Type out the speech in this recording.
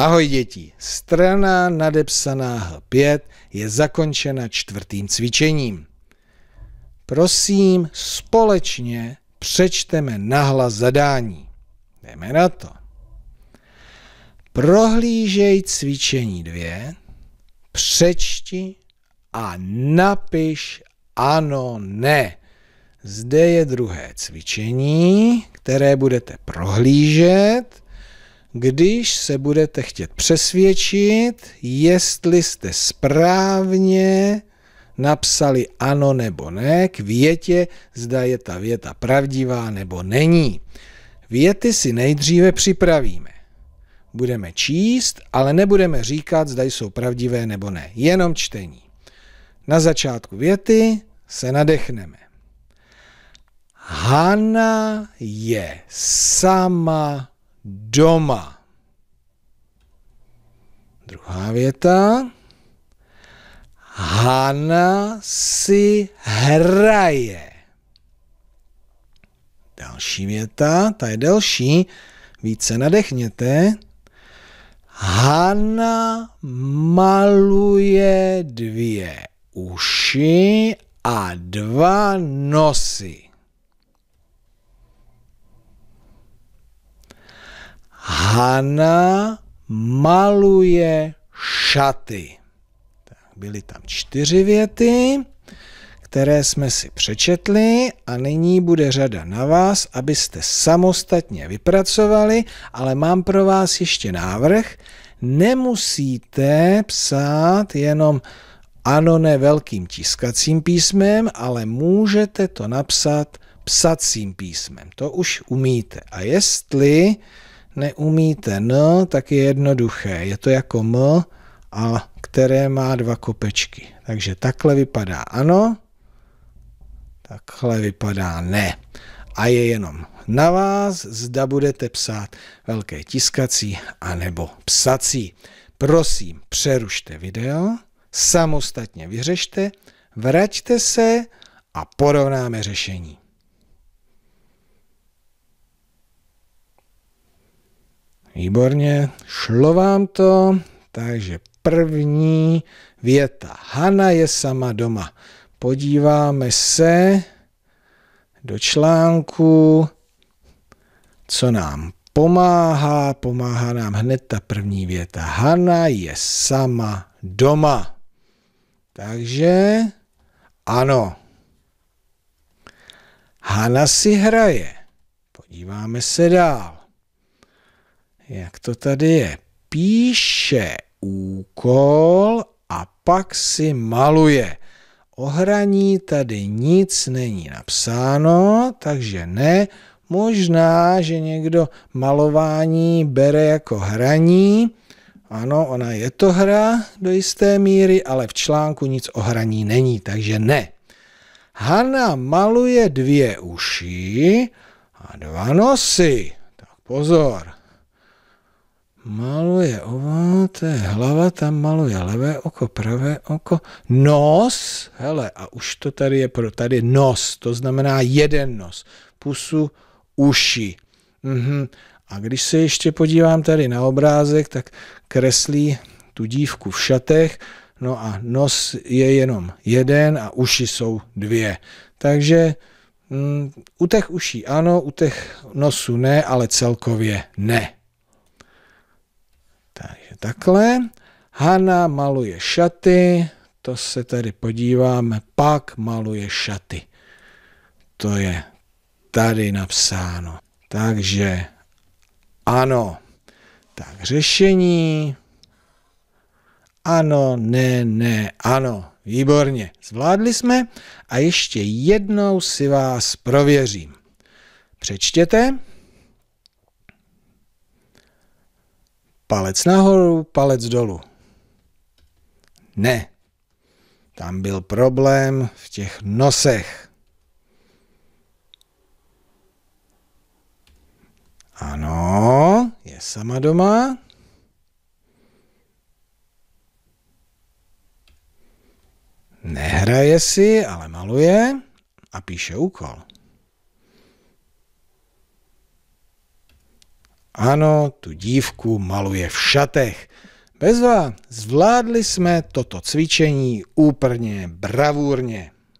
Ahoj děti, strana nadepsaná H5 je zakončena čtvrtým cvičením. Prosím, společně přečteme nahlas zadání. Jdeme na to. Prohlížej cvičení dvě, přečti a napiš ano, ne. Zde je druhé cvičení, které budete prohlížet – když se budete chtět přesvědčit, jestli jste správně napsali ano nebo ne k větě, zda je ta věta pravdivá nebo není. Věty si nejdříve připravíme. Budeme číst, ale nebudeme říkat, zda jsou pravdivé nebo ne. Jenom čtení. Na začátku věty se nadechneme. Hana je sama doma. Druhá věta. Hana si hraje. Další věta, ta je delší, více nadechněte. Hana maluje dvě uši a dva nosy. Hana maluje šaty. Tak byly tam čtyři věty, které jsme si přečetli a nyní bude řada na vás, abyste samostatně vypracovali, ale mám pro vás ještě návrh. Nemusíte psát jenom ano, ne velkým tiskacím písmem, ale můžete to napsat psacím písmem. To už umíte. A jestli neumíte N, tak je jednoduché. Je to jako M, a které má dva kopečky. Takže takhle vypadá ano, takhle vypadá ne. A je jenom na vás, zda budete psát velké tiskací anebo psací. Prosím, přerušte video, samostatně vyřešte, vraťte se a porovnáme řešení. Výborně, šlo vám to, takže první věta. Hana je sama doma. Podíváme se do článku, co nám pomáhá. Pomáhá nám hned ta první věta. Hana je sama doma. Takže ano. Hana si hraje. Podíváme se dál jak to tady je, píše úkol a pak si maluje. O hraní tady nic není napsáno, takže ne. Možná, že někdo malování bere jako hraní. Ano, ona je to hra do jisté míry, ale v článku nic o hraní není, takže ne. Hanna maluje dvě uši a dva nosy. Tak pozor, maluje ovo, to je hlava, tam maluje levé oko, pravé oko, nos, hele, a už to tady je pro, tady nos, to znamená jeden nos, pusu, uši. Mhm. A když se ještě podívám tady na obrázek, tak kreslí tu dívku v šatech, no a nos je jenom jeden a uši jsou dvě. Takže mm, u těch uší ano, u těch nosu ne, ale celkově ne takhle. Hana maluje šaty, to se tady podíváme, pak maluje šaty. To je tady napsáno. Takže ano. Tak řešení. Ano, ne, ne, ano. Výborně, zvládli jsme a ještě jednou si vás prověřím. Přečtěte. Palec nahoru, palec dolů. Ne. Tam byl problém v těch nosech. Ano, je sama doma. Nehraje si, ale maluje a píše úkol. Ano, tu dívku maluje v šatech. Bezva, zvládli jsme toto cvičení úplně bravurně.